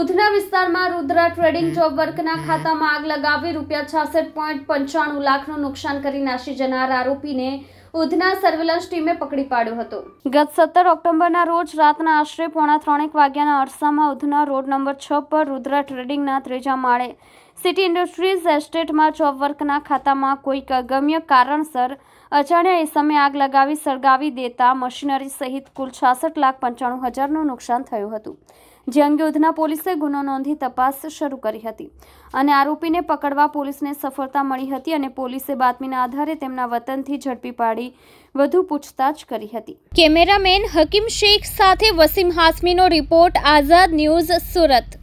ઉધના વિસ્તારમાં Rudra trading job વર્કના ખાતામાં આગ લગાવી રૂપિયા છાસઠ પોઈન્ટ પંચાણું લાખનું નુકસાન કરી નાસી જનાર આરોપીને ઉધના સર્વેલન્સ ટીમે પકડી પાડ્યો હતો ગત સત્તર ઓક્ટોબરના રોજ રાતના આશરે પોણા ત્રણેક વાગ્યાના અરસામાં ઉધના રોડ નંબર છ પર રુદ્રા ટ્રેડિંગના ત્રીજા માળે સિટી ઇન્ડસ્ટ્રીઝ એસ્ટેટમાં જોબ વર્કના ખાતામાં કોઈક અગમ્ય કારણસર અજાણ્યા એ સમયે આગ લગાવી સળગાવી દેતા મશીનરી સહિત કુલ છાસઠ લાખ પંચાણું હજારનું નુકસાન થયું હતું જે અંગે ઉધના પોલીસે ગુનો નોંધી તપાસ શરૂ કરી હતી અને આરોપીને પકડવા પોલીસને સફળતા મળી હતી અને પોલીસે બાતમીના આધારે તેમના વતનથી ઝડપી પાડી વધુ પૂછતાછ કરી હતી કેમેરામેન હકીમ શેખ સાથે વસીમ હાસમીનો રિપોર્ટ આઝાદ ન્યૂઝ સુરત